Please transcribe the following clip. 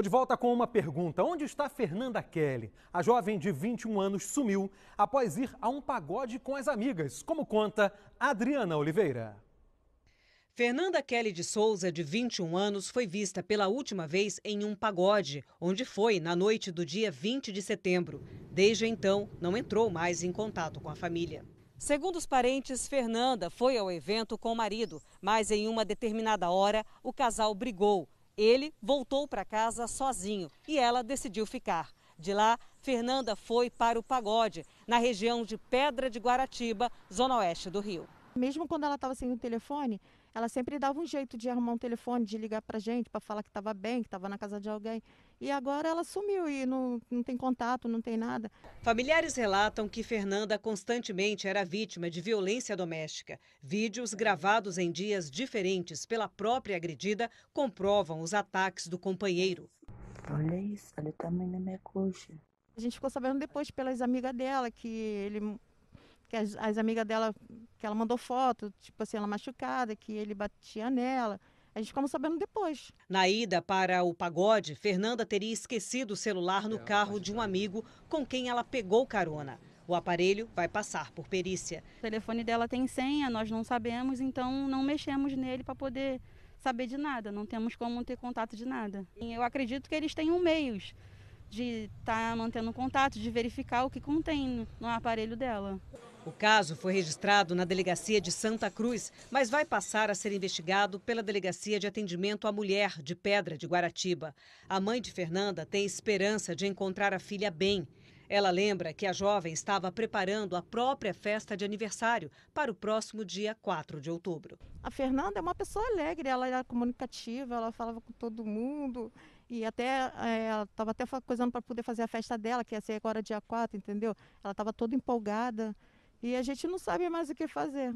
Estou de volta com uma pergunta. Onde está Fernanda Kelly? A jovem de 21 anos sumiu após ir a um pagode com as amigas, como conta Adriana Oliveira. Fernanda Kelly de Souza, de 21 anos, foi vista pela última vez em um pagode, onde foi na noite do dia 20 de setembro. Desde então, não entrou mais em contato com a família. Segundo os parentes, Fernanda foi ao evento com o marido, mas em uma determinada hora o casal brigou. Ele voltou para casa sozinho e ela decidiu ficar. De lá, Fernanda foi para o pagode, na região de Pedra de Guaratiba, zona oeste do Rio. Mesmo quando ela estava sem o telefone, ela sempre dava um jeito de arrumar um telefone, de ligar para gente, para falar que estava bem, que estava na casa de alguém. E agora ela sumiu e não, não tem contato, não tem nada. Familiares relatam que Fernanda constantemente era vítima de violência doméstica. Vídeos gravados em dias diferentes pela própria agredida comprovam os ataques do companheiro. Olha isso, olha o tamanho da minha coxa. A gente ficou sabendo depois pelas amigas dela que ele que as, as amigas dela, que ela mandou foto, tipo assim, ela machucada, que ele batia nela. A gente ficamos sabendo depois. Na ida para o pagode, Fernanda teria esquecido o celular no é, carro de um amigo com quem ela pegou carona. O aparelho vai passar por perícia. O telefone dela tem senha, nós não sabemos, então não mexemos nele para poder saber de nada, não temos como ter contato de nada. Eu acredito que eles tenham meios de estar tá mantendo contato, de verificar o que contém no aparelho dela. O caso foi registrado na delegacia de Santa Cruz, mas vai passar a ser investigado pela Delegacia de Atendimento à Mulher de Pedra de Guaratiba. A mãe de Fernanda tem esperança de encontrar a filha bem. Ela lembra que a jovem estava preparando a própria festa de aniversário para o próximo dia 4 de outubro. A Fernanda é uma pessoa alegre, ela era comunicativa, ela falava com todo mundo e até eh, ela estava até coisando para poder fazer a festa dela, que ia ser agora dia 4, entendeu? Ela estava toda empolgada. E a gente não sabe mais o que fazer.